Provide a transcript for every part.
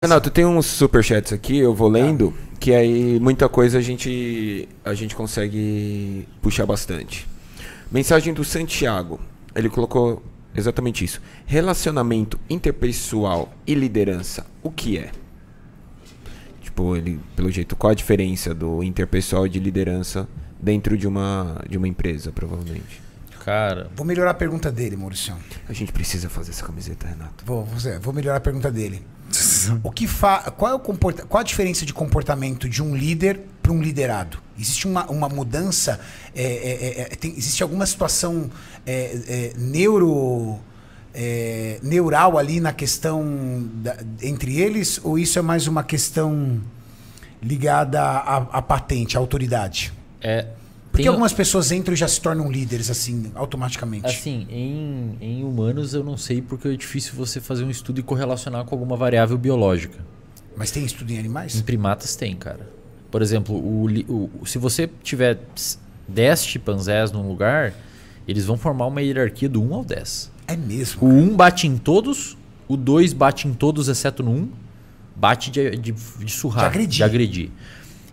Renato, tem uns superchats aqui, eu vou tá. lendo, que aí muita coisa a gente, a gente consegue puxar bastante. Mensagem do Santiago, ele colocou exatamente isso. Relacionamento interpessoal e liderança, o que é? Tipo, ele, pelo jeito, qual a diferença do interpessoal e de liderança dentro de uma, de uma empresa, provavelmente? Cara. Vou melhorar a pergunta dele, Maurício. A gente precisa fazer essa camiseta, Renato. Vou, vou melhorar a pergunta dele. Uhum. O que fa... qual, é o comporta... qual a diferença de comportamento de um líder para um liderado? Existe uma, uma mudança? É, é, é, é tem, existe alguma situação é, é, neuro, neural ali na questão da, entre eles? Ou isso é mais uma questão ligada à patente, à autoridade? É, por que algumas pessoas entram e já se tornam líderes, assim, automaticamente. Assim, em, em humanos eu não sei porque é difícil você fazer um estudo e correlacionar com alguma variável biológica. Mas tem estudo em animais? Em primatas tem, cara. Por exemplo, o, o, se você tiver 10 chimpanzés num lugar, eles vão formar uma hierarquia do 1 ao 10. É mesmo? O 1 bate em todos, o 2 bate em todos, exceto no 1. Bate de, de, de surrar, de agredir. De agredir.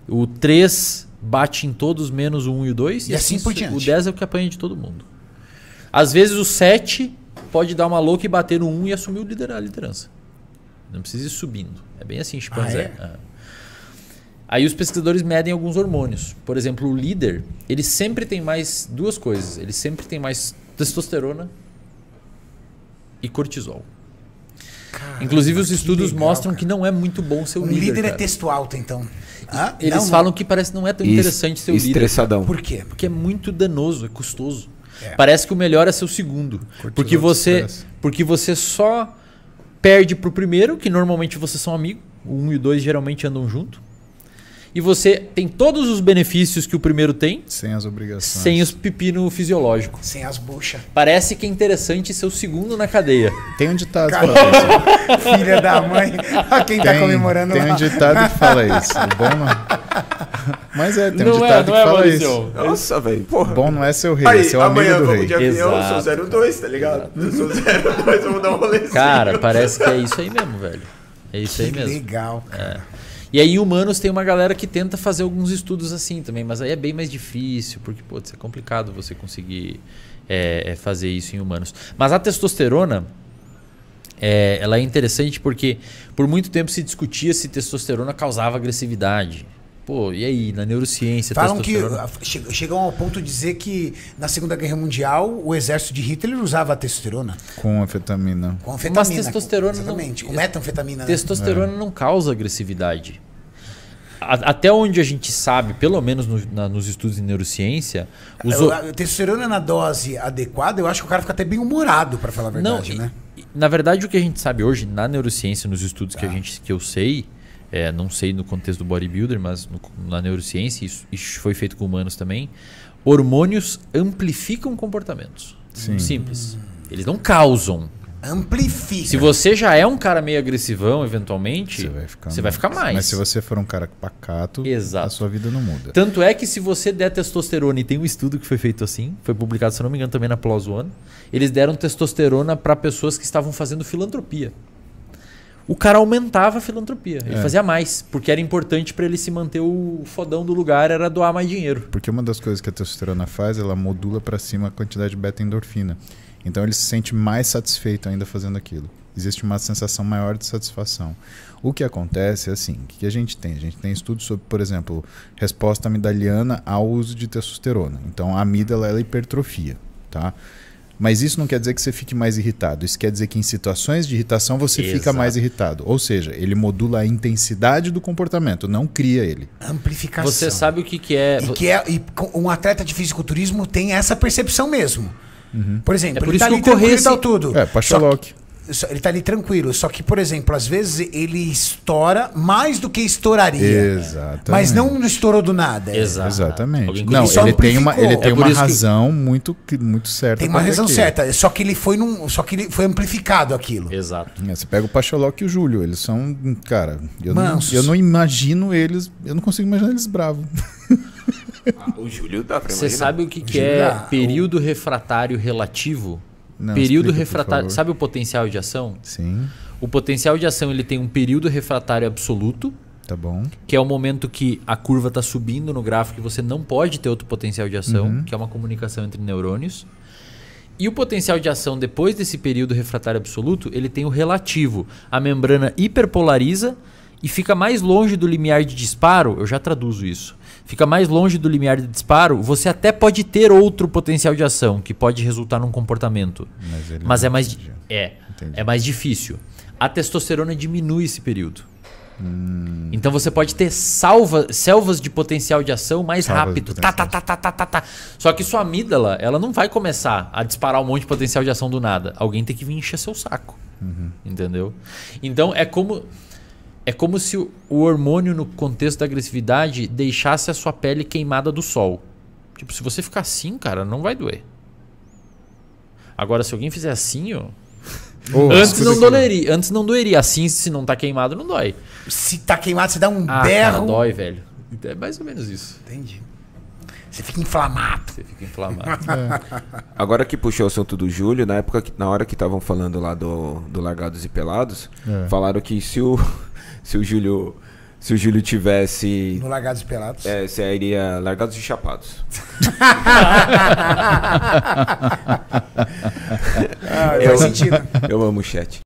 O 3 bate em todos menos o 1 e o 2. E, e assim, assim por diante. O 10 é o que apanha de todo mundo. Às vezes o 7 pode dar uma louca e bater no 1 e assumir a liderança. Não precisa ir subindo. É bem assim, chimpanzé. Ah, é? ah. Aí os pesquisadores medem alguns hormônios. Por exemplo, o líder, ele sempre tem mais duas coisas. Ele sempre tem mais testosterona e cortisol. Caramba, Inclusive, os estudos legal, mostram cara. que não é muito bom ser um líder. O líder é texto alto, então. Ah, eles não, falam que parece não é tão interessante ser o líder. Estressadão. Por quê? Porque é muito danoso, é custoso. É. Parece que o melhor é ser o segundo. porque você, porque você só perde pro primeiro, que normalmente vocês são amigos. O um e o dois geralmente andam junto e você tem todos os benefícios que o primeiro tem. Sem as obrigações. Sem os pepino fisiológico. Sem as buchas. Parece que é interessante ser o segundo na cadeia. Tem um ditado que fala isso. Filha da mãe. A quem tá tem, tá comemorando Tem lá. um ditado que fala isso. Bom, não. É. Mas é, tem não um é, ditado é, que é, fala Maurício. isso. Nossa, velho. Bom não é seu rei, Aí, é seu amigo do rei. Avião, Exato. Eu sou 02, tá ligado? Eu sou 02, eu vou dar um rolê. Cara, assim. parece que é isso aí mesmo, velho. É isso que aí mesmo. Legal, cara. É. E aí, humanos, tem uma galera que tenta fazer alguns estudos assim também, mas aí é bem mais difícil, porque pode ser é complicado você conseguir é, é, fazer isso em humanos. Mas a testosterona, é, ela é interessante porque por muito tempo se discutia se testosterona causava agressividade. Pô, e aí, na neurociência, Falam testosterona... que ah, chegam ao ponto de dizer que na Segunda Guerra Mundial o exército de Hitler usava a testosterona. Com anfetamina. Com anfetamina. Mas testosterona com, exatamente, não... com metanfetamina. Né? Testosterona né? não causa agressividade até onde a gente sabe, pelo menos no, na, nos estudos de neurociência. Os... A, a testosterona é na dose adequada, eu acho que o cara fica até bem humorado, para falar a verdade, Não, né? E, na verdade, o que a gente sabe hoje na neurociência, nos estudos que, a tá. gente, que eu sei, é, não sei no contexto do bodybuilder, mas no, na neurociência, isso, isso, foi feito com humanos também. Hormônios amplificam comportamentos. Sim. Simples. Eles não causam, Amplifica. Se você já é um cara meio agressivão, eventualmente, você vai ficar, você mais. Vai ficar mais. Mas se você for um cara pacato, Exato. a sua vida não muda. Tanto é que se você der testosterona, e tem um estudo que foi feito assim, foi publicado, se não me engano, também na PLOS One, eles deram testosterona para pessoas que estavam fazendo filantropia. O cara aumentava a filantropia, ele é. fazia mais, porque era importante para ele se manter o fodão do lugar, era doar mais dinheiro. Porque uma das coisas que a testosterona faz, ela modula para cima a quantidade de beta-endorfina. Então ele se sente mais satisfeito ainda fazendo aquilo. Existe uma sensação maior de satisfação. O que acontece é assim: o que a gente tem? A gente tem estudos sobre, por exemplo, resposta amidaliana ao uso de testosterona. Então a amígdala ela é hipertrofia. Tá? Mas isso não quer dizer que você fique mais irritado. Isso quer dizer que em situações de irritação você Exato. fica mais irritado. Ou seja, ele modula a intensidade do comportamento, não cria ele. Amplificação. Você sabe o que, que é. E, que é, e um atleta de fisiculturismo tem essa percepção mesmo. Uhum. Por exemplo, é por ele está ali tranquilo esse... tudo. É, Pachaloc. Ele tá ali tranquilo. Só que, por exemplo, às vezes ele estoura mais do que estouraria. Exatamente. Mas não estourou do nada. Exato. Exatamente. Não, ele tem uma, ele tem é uma razão que... muito, muito certa. Tem uma razão certa. Só que ele foi num, só que ele foi amplificado aquilo. Exato. É, você pega o Pacholoc e o Júlio. Eles são, cara, eu Mansos. não, eu não imagino eles. Eu não consigo imaginar eles bravos. Ah, o Júlio dá pra Você sabe o que, que é ah, período o... refratário relativo? Não, período explica, refratário. Sabe o potencial de ação? Sim. O potencial de ação ele tem um período refratário absoluto. Tá bom. Que é o momento que a curva está subindo no gráfico e você não pode ter outro potencial de ação, uhum. que é uma comunicação entre neurônios. E o potencial de ação depois desse período refratário absoluto, ele tem o relativo. A membrana hiperpolariza e fica mais longe do limiar de disparo, eu já traduzo isso. Fica mais longe do limiar de disparo, você até pode ter outro potencial de ação que pode resultar num comportamento. Mas, Mas é mais entendi. é, entendi. é mais difícil. A testosterona diminui esse período. Hum. Então você pode ter salva, selvas de potencial de ação mais rápido. Tá, tá, tá, tá, tá, tá, tá. Só que sua amígdala, ela não vai começar a disparar um monte de potencial de ação do nada. Alguém tem que vir encher seu saco. Uhum. Entendeu? Então é como. É como se o hormônio, no contexto da agressividade, deixasse a sua pele queimada do sol. Tipo, se você ficar assim, cara, não vai doer. Agora, se alguém fizer assim, ó. Oh, antes não doeria. Antes não doeria. Assim, se não tá queimado, não dói. Se tá queimado, você dá um ah, berro. Cara, dói, velho. É mais ou menos isso. Entendi. Você fica inflamado. Você fica inflamado. é. Agora que puxou o assunto do Júlio, na época na hora que estavam falando lá do, do Largados e Pelados, é. falaram que se o, se o Júlio. Se o Júlio tivesse. No Largados e Pelados? É, seria Largados e Chapados. ah, eu, faz sentido. Eu amo o chat.